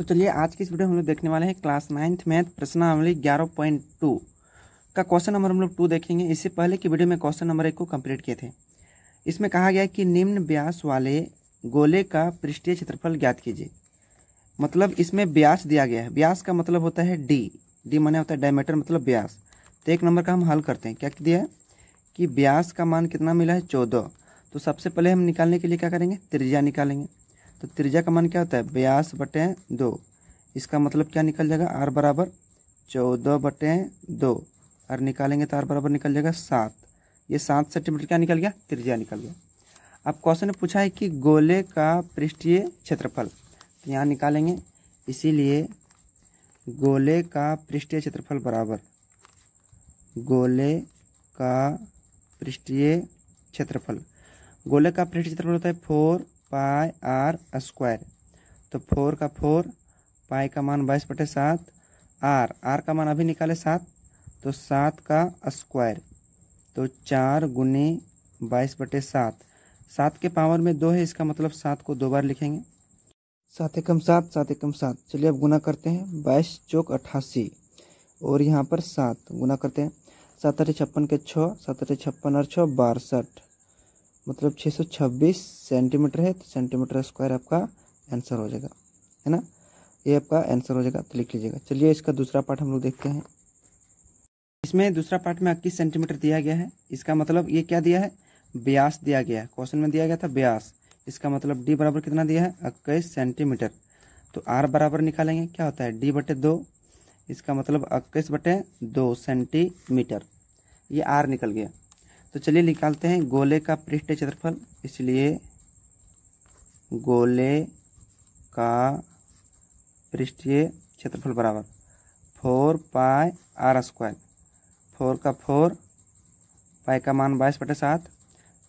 तो चलिए आज की इस वीडियो में हम लोग देखने वाले हैं क्लास नाइन्थ मैथ प्रश्नावली ग्यारह पॉइंट टू का क्वेश्चन नंबर हम लोग टू देखेंगे इससे पहले की वीडियो में क्वेश्चन नंबर एक को कंप्लीट किए थे इसमें कहा गया कि निम्न व्यास वाले गोले का पृष्ठीय क्षेत्रफल ज्ञात कीजिए मतलब इसमें ब्यास दिया गया है ब्यास का मतलब होता है डी डी माने होता है डायमीटर मतलब ब्यास तो एक नंबर का हम हल करते हैं क्या दिया है कि व्यास का मान कितना मिला है चौदह तो सबसे पहले हम निकालने के लिए क्या करेंगे त्रिज्या निकालेंगे तो त्रिज्या का मान क्या होता है ब्यास बटे दो इसका मतलब क्या निकल जाएगा आर बराबर चौदह बटे दो और निकालेंगे तो आर बराबर निकल जाएगा सात ये सात सेंटीमीटर क्या निकल गया त्रिज्या निकल गया अब क्वेश्चन ने पूछा है कि गोले का पृष्ठीय क्षेत्रफल तो यहाँ निकालेंगे इसीलिए गोले का पृष्ठीय क्षेत्रफल बराबर गोले का पृष्ठीय क्षेत्रफल गोले का पृष्ठ क्षेत्रफल होता है फोर पाई आर स्क्वायर तो फोर का फोर पाई का मान बाईस बटे सात आर आर का मान अभी निकाले सात तो सात का स्क्वायर तो चार गुने बाईस बटे सात सात के पावर में दो है इसका मतलब सात को दो बार लिखेंगे सात एकम सात सात एकम सात चलिए अब गुना करते हैं बाईस चौक अट्ठासी और यहाँ पर सात गुना करते हैं सात अठे छप्पन के छः सात अठे छप्पन और छः बासठ मतलब 626 सेंटीमीटर है तो सेंटीमीटर स्क्वायर आपका आंसर हो जाएगा है ना ये आपका आंसर हो जाएगा तो लिख लीजिएगा चलिए इसका दूसरा पार्ट हम लोग देखते हैं इसमें दूसरा पार्ट में इक्कीस सेंटीमीटर दिया गया है इसका मतलब ये क्या दिया है ब्यास दिया गया है क्वेश्चन में दिया गया था ब्यास इसका मतलब डी बराबर कितना दिया है इक्कीस सेंटीमीटर तो आर बराबर निकालेंगे क्या होता है डी बटे दो इसका मतलब इक्कीस बटे दो सेंटीमीटर ये आर निकल गया तो चलिए निकालते हैं गोले का पृष्ठ क्षेत्रफल इसलिए गोले का पृष्ठीय क्षेत्रफल बराबर four pi r square four का फोर पाई का मान बाईस बटे सात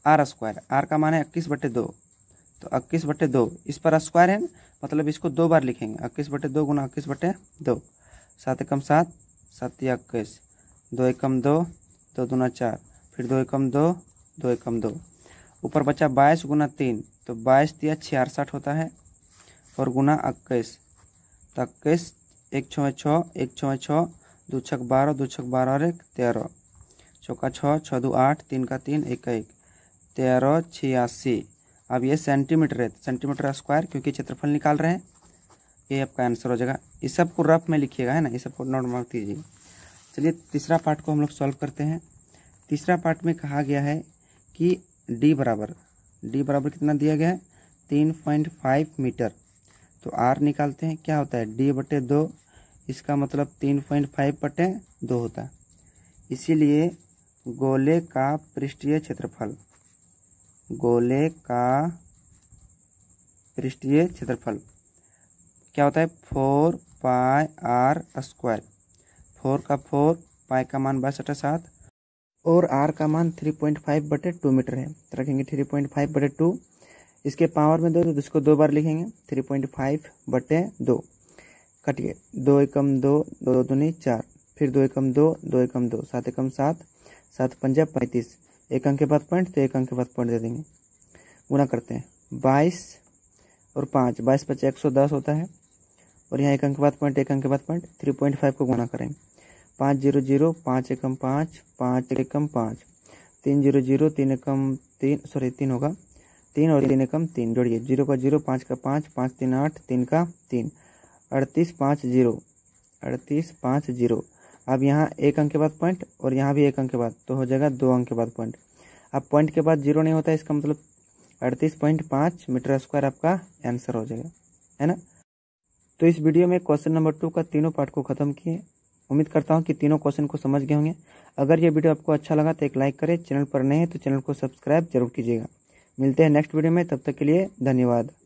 आर स्क्वायर आर का मान है इक्कीस बटे दो तो इक्कीस बटे दो इस पर स्क्वायर है मतलब इसको दो बार लिखेंगे इक्कीस बटे दो गुना इक्कीस बटे दो सात एकम सात सात या इक्कीस दो एकम दो दो दूना चार फिर दो एकम दो दो एकम दो ऊपर बचा बाईस गुना तीन तो बाईस दिया छियासठ होता है और गुना इक्कीस तो इक्कीस एक छः छः एक छः छः दो छक बारह दो छक बारह और एक तेरह चौका छः छः दो आठ तीन का तीन एक एक तेरह छियासी अब ये सेंटीमीटर है सेंटीमीटर तो स्क्वायर क्योंकि क्षेत्रफल निकाल रहे हैं ये आपका आंसर हो जाएगा इस सबको रफ में लिखिएगा है ना इस सबको नोट मार्क दीजिए चलिए तीसरा पार्ट को हम लोग सॉल्व करते हैं तीसरा पार्ट में कहा गया है कि डी बराबर डी बराबर कितना दिया गया है तीन पॉइंट फाइव मीटर तो आर निकालते हैं क्या होता है डी बटे दो इसका मतलब तीन पॉइंट फाइव बटे दो होता है इसीलिए गोले का पृष्ठीय क्षेत्रफल गोले का पृष्ठीय क्षेत्रफल क्या होता है four pi r square four का फोर पाई का मान बासठ सात और आर का मान थ्री पॉइंट फाइव बटे टू मीटर है तो रखेंगे थ्री पॉइंट फाइव बटे टू इसके पावर में दो तो इसको दो बार लिखेंगे थ्री पॉइंट फाइव बटे दो कटिए दो एकम दो दो दो दूनी चार फिर दो एकम दो दो एकम दो सात एकम सात सात पंजा पैंतीस एक अंक के बाद पॉइंट तो एक अंक के बाद पॉइंट दे देंगे गुना करते हैं बाईस और पाँच बाईस पचास एक सौ दस होता है और यहाँ एक अंक के बाद पॉइंट एक अंक के बाद पॉइंट थ्री पॉइंट फाइव को गुना करेंगे पाँच जीरो जीरो पाँच एकम पाँच पाँच एकम पाँच तीन जीरो जीरो तीन एकम तीन सॉरी तीन होगा तीन और तीन एकम तीन जोड़िए जीरो का जीरो पाँच का पाँच पाँच तीन आठ तीन का तीन अड़तीस पाँच जीरो अड़तीस पाँच जीरो अब यहाँ एक अंक के बाद पॉइंट और यहाँ भी एक अंक के बाद तो हो जाएगा दो अंक के बाद पॉइंट अब पॉइंट के बाद जीरो नहीं होता इसका मतलब अड़तीस पॉइंट पाँच मीटर स्क्वायर आपका आंसर हो जाएगा है ना तो इस वीडियो में क्वेश्चन नंबर टू का तीनों पार्ट को खत्म किए उम्मीद करता हूँ कि तीनों क्वेश्चन को समझ गए होंगे अगर ये वीडियो आपको अच्छा लगा तो एक लाइक करें चैनल पर नए हैं तो चैनल को सब्सक्राइब जरूर कीजिएगा मिलते हैं नेक्स्ट वीडियो में तब तक के लिए धन्यवाद